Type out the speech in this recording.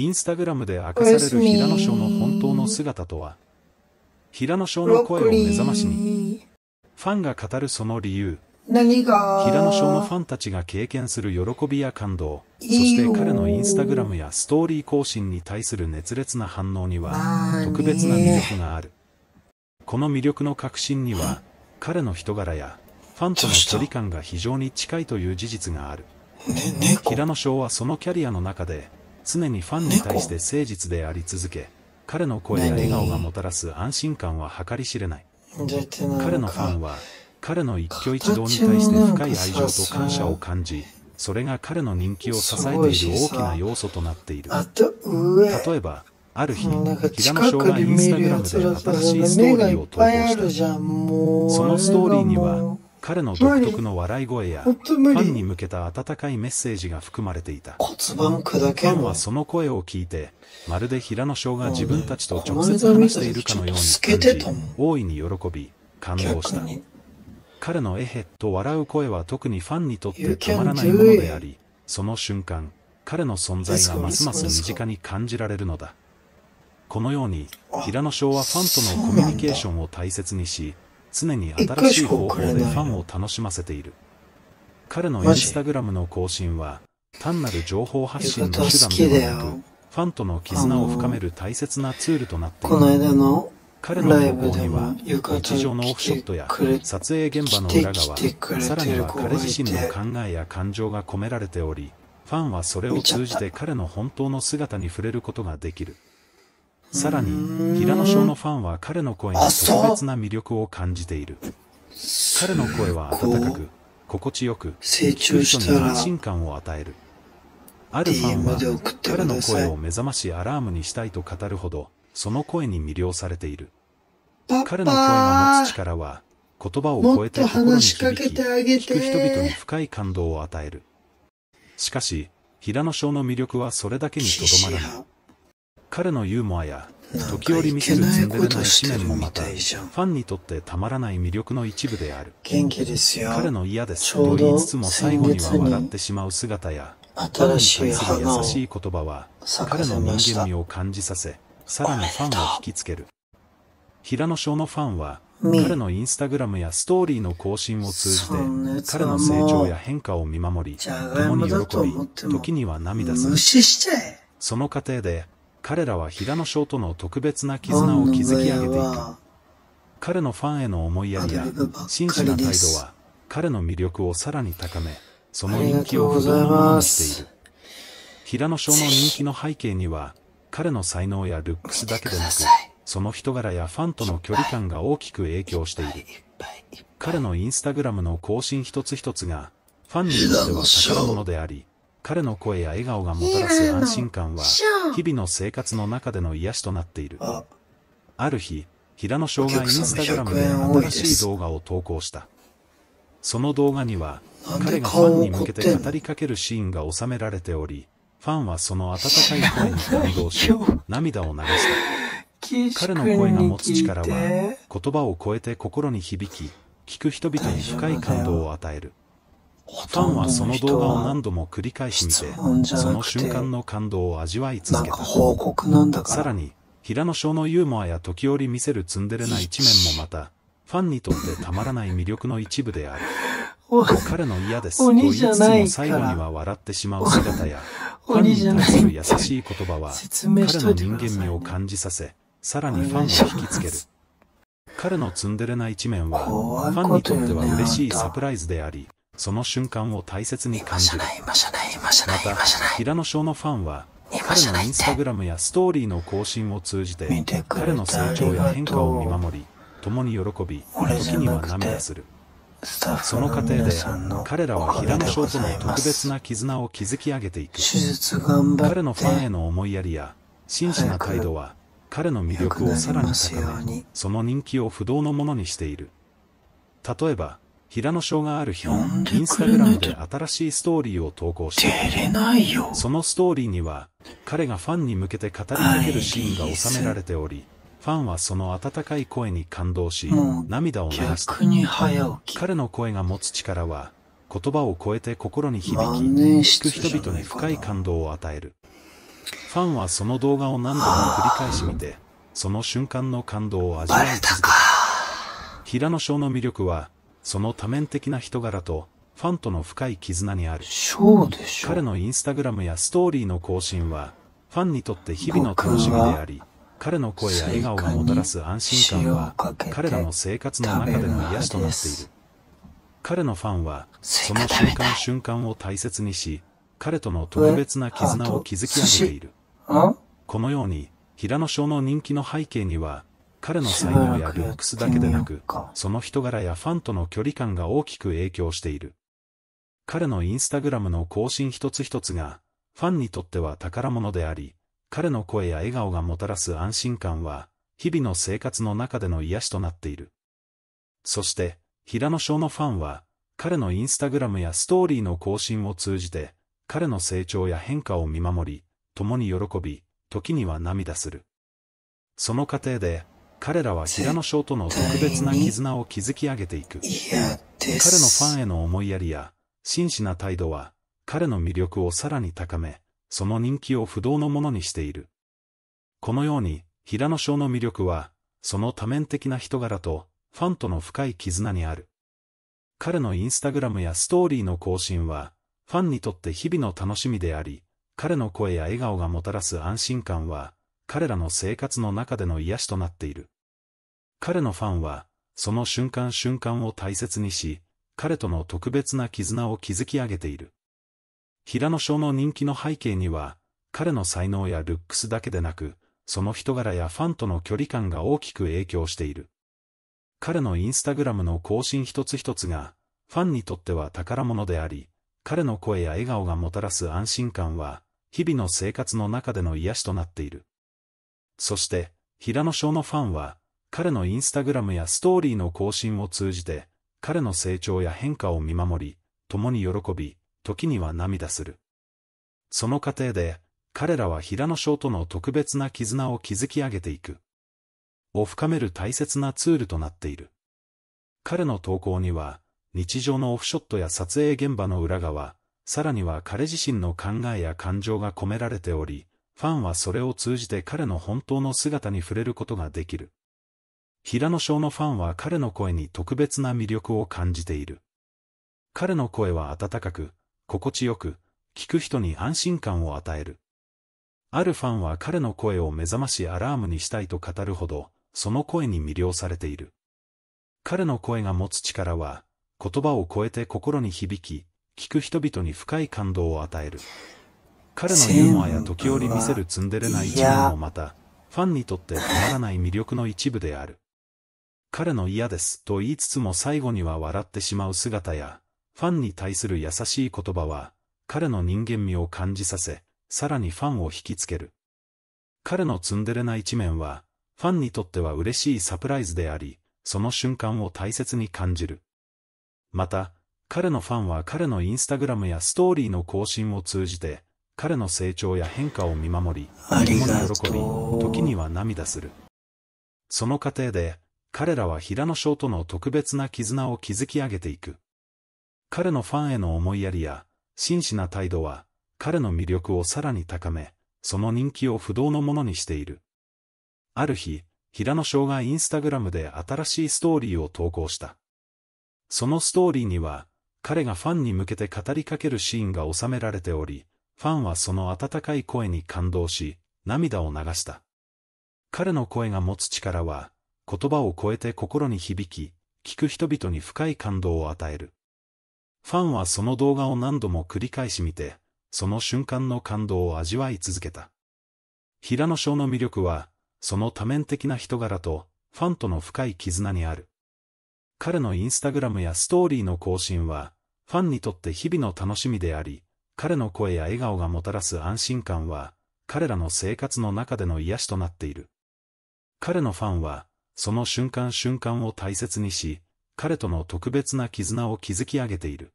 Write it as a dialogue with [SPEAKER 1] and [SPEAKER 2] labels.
[SPEAKER 1] インスタグラムで明かされる平野翔の本当の姿とは平野翔の声を目覚ましに、ファンが語るその理由。何が平野翔のファンたちが経験する喜びや感動、そして彼のインスタグラムやストーリー更新に対する熱烈な反応には、特別な魅力がある。この魅力の核心には、彼の人柄や、ファンとの距離感が非常に近いという事実がある。平野翔はそのキャリアの中で、常にファンに対して誠実であり続け、彼の声や笑顔がもたらす安心感は計り知れない。彼のファンは、彼の一挙一動に対して深い愛情と感謝を感じ、それが彼の人気を支えている大きな要素となっている。例えば、ある日、平野翔がインスタグラムで新しいストーリーを投稿した。そのストーリーには、彼の独特の笑い声や、ファンに向けた温かいメッセージが含まれていた。骨盤砕けファンはその声を聞いて、まるで平野翔が自分たちと直接話しているかのように感じ、大いに喜び、感動した。彼のえへと笑う声は特にファンにとってたまらないものであり、その瞬間、彼の存在がますます身近に感じられるのだ。このように、平野翔はファンとのコミュニケーションを大切にし、常に新しい方法でファンを楽しませている。彼のインスタグラムの更新は、単なる情報発信の手段ではなく、ファンとの絆を深める大切なツールとなっている。この間の彼の投稿には、日常のオフショットや撮影現場の裏側、さらには彼自身の考えや感情が込められており、ファンはそれを通じて彼の本当の姿に触れることができる。さらに、平野翔のファンは彼の声に特別な魅力を感じている。彼の声は温かく、心地よく、成長したに安心感を与える。あるファンは、彼の声を目覚ましアラームにしたいと語るほど、その声に魅了されている。彼の声が持つ力は、言葉を超えて心に響き、聞く人々に深い感動を与える。しかし、平野翔の魅力はそれだけにとどまらない。彼のユーモアや時折見せるツンデレな一面もまたファンにとってたまらない魅力の一部である元気ですよ彼の嫌ですと言いつつも最後には笑ってしまう姿や新しいに対す優しい言葉は彼の人間味を感じさせさらにファンを引きつける平野翔のファンは彼のインスタグラムやストーリーの更新を通じて彼の成長や変化を見守り共に喜び時には涙するその過程で彼らは平野翔との特別な絆を築き上げていた。彼のファンへの思いやりや、真摯な態度は、彼の魅力をさらに高め、その人気を不動のものにしている。平野翔の人気の背景には、彼の才能やルックスだけでなく、その人柄やファンとの距離感が大きく影響している。彼のインスタグラムの更新一つ一つが、ファンにとっては宝物であり、彼の声や笑顔がもたらす安心感は、日々の生活の中での癒しとなっている。ある日、平野翔がインスタグラムで新しい動画を投稿した。その動画には、彼がファンに向けて語りかけるシーンが収められており、ファンはその温かい声に感動し、涙を流した。彼の声が持つ力は、言葉を超えて心に響き、聞く人々に深い感動を与える。ファンはその動画を何度も繰り返し見て、その瞬間の感動を味わい続けた。報告なんだから。さらに、平野翔のユーモアや時折見せるツンデレな一面もまた、ファンにとってたまらない魅力の一部である。彼の嫌です。と言いつつも最後には笑ってしまう姿や、ファンに対する優しい言葉は、彼の人間味を感じさせ、さらにファンを引きつける。彼のツンデレな一面は、ファンにとっては嬉しいサプライズであり、その瞬間を大切に感じる。また、平野翔のファンは、彼のインスタグラムやストーリーの更新を通じて、彼の成長や変化を見守り、共に喜び、時には涙する。その過程で、彼らは平野翔との特別な絆を築き上げていく。彼のファンへの思いやりや、真摯な態度は、彼の魅力をさらに高め、その人気を不動のものにしている。例えば、平野翔がある日、インスタグラムで新しいストーリーを投稿して、そのストーリーには、彼がファンに向けて語りかけるシーンが収められており、ファンはその温かい声に感動し、涙を流す。彼の声が持つ力は、言葉を超えて心に響き、聞く人々に深い感動を与える。ファンはその動画を何度も繰り返し見て、その瞬間の感動を味わい続けた。平野翔の魅力は、その多面的な人柄と、ファンとの深い絆にある。彼のインスタグラムやストーリーの更新は、ファンにとって日々の楽しみであり、彼の声や笑顔がもたらす安心感は、彼らの生活の中での癒しとなっている。彼のファンは、その瞬間瞬間を大切にし、彼との特別な絆を築き上げている。このように、平野翔の人気の背景には、彼の才能やルックスだけでなく、その人柄やファンとの距離感が大きく影響している。彼のインスタグラムの更新一つ一つが、ファンにとっては宝物であり、彼の声や笑顔がもたらす安心感は、日々の生活の中での癒しとなっている。そして、平野翔のファンは、彼のインスタグラムやストーリーの更新を通じて、彼の成長や変化を見守り、共に喜び、時には涙する。その過程で、彼らは平野翔との特別な絆を築き上げていく。彼のファンへの思いやりや、真摯な態度は、彼の魅力をさらに高め、その人気を不動のものにしている。このように、平野翔の魅力は、その多面的な人柄と、ファンとの深い絆にある。彼のインスタグラムやストーリーの更新は、ファンにとって日々の楽しみであり、彼の声や笑顔がもたらす安心感は、彼らの生活の中での癒しとなっている。彼のファンは、その瞬間瞬間を大切にし、彼との特別な絆を築き上げている。平野翔の人気の背景には、彼の才能やルックスだけでなく、その人柄やファンとの距離感が大きく影響している。彼のインスタグラムの更新一つ一つが、ファンにとっては宝物であり、彼の声や笑顔がもたらす安心感は、日々の生活の中での癒しとなっている。そして、平野翔のファンは、彼のインスタグラムやストーリーの更新を通じて、彼の成長や変化を見守り、共に喜び、時には涙する。その過程で、彼らは平野翔との特別な絆を築き上げていく。を深める大切なツールとなっている。彼の投稿には、日常のオフショットや撮影現場の裏側、さらには彼自身の考えや感情が込められており、ファンはそれを通じて彼の本当の姿に触れることができる。平野翔のファンは彼の声に特別な魅力を感じている。彼の声は温かく、心地よく、聞く人に安心感を与える。あるファンは彼の声を目覚ましアラームにしたいと語るほど、その声に魅了されている。彼の声が持つ力は、言葉を超えて心に響き、聞く人々に深い感動を与える。彼のユーモアや時折見せるツンデレな一面もまた、ファンにとってたまらない魅力の一部である。彼の嫌ですと言いつつも最後には笑ってしまう姿や、ファンに対する優しい言葉は、彼の人間味を感じさせ、さらにファンを引きつける。彼のツンデレな一面は、ファンにとっては嬉しいサプライズであり、その瞬間を大切に感じる。また、彼のファンは彼のインスタグラムやストーリーの更新を通じて、彼の成長や変化を見守り、共に喜び、時には涙する。その過程で、彼らは平野翔との特別な絆を築き上げていく。彼のファンへの思いやりや、真摯な態度は、彼の魅力をさらに高め、その人気を不動のものにしている。ある日、平野翔がインスタグラムで新しいストーリーを投稿した。そのストーリーには、彼がファンに向けて語りかけるシーンが収められており、ファンはその温かい声に感動し、涙を流した。彼の声が持つ力は、言葉を超えて心に響き、聞く人々に深い感動を与える。ファンはその動画を何度も繰り返し見て、その瞬間の感動を味わい続けた。平野翔の魅力は、その多面的な人柄と、ファンとの深い絆にある。彼のインスタグラムやストーリーの更新は、ファンにとって日々の楽しみであり、彼の声や笑顔がもたらす安心感は、彼らの生活の中での癒しとなっている。彼のファンは、その瞬間瞬間を大切にし、彼との特別な絆を築き上げている。